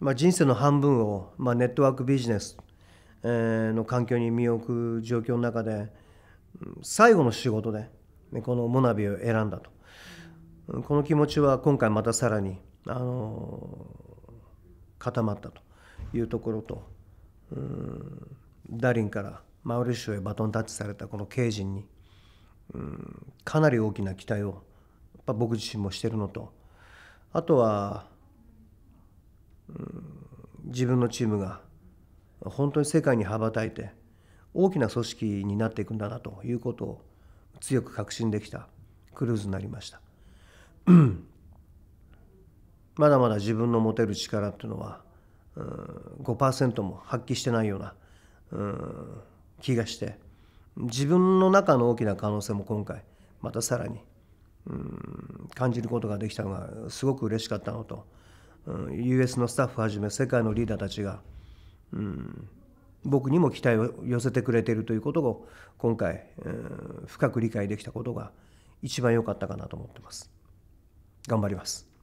まあ、人生の半分を、まあ、ネットワークビジネスの環境に身を置く状況の中で最後の仕事でこのモナビを選んだと、この気持ちは今回またさらに、あの固まったというところと、うん、ダリンからマウリッシュへバトンタッチされたこの刑事に、うん、かなり大きな期待を僕自身もしてるのとあとは自分のチームが本当に世界に羽ばたいて大きな組織になっていくんだなということを強く確信できたクルーズになりましたまだまだ自分の持てる力っていうのは5%も発揮してないような気がして自分の中の大きな可能性も今回またさらに感じることができたのがすごく嬉しかったのとうん、US のスタッフはじめ世界のリーダーたちが、うん、僕にも期待を寄せてくれているということを今回、うん、深く理解できたことが一番良かったかなと思ってます。頑張ります。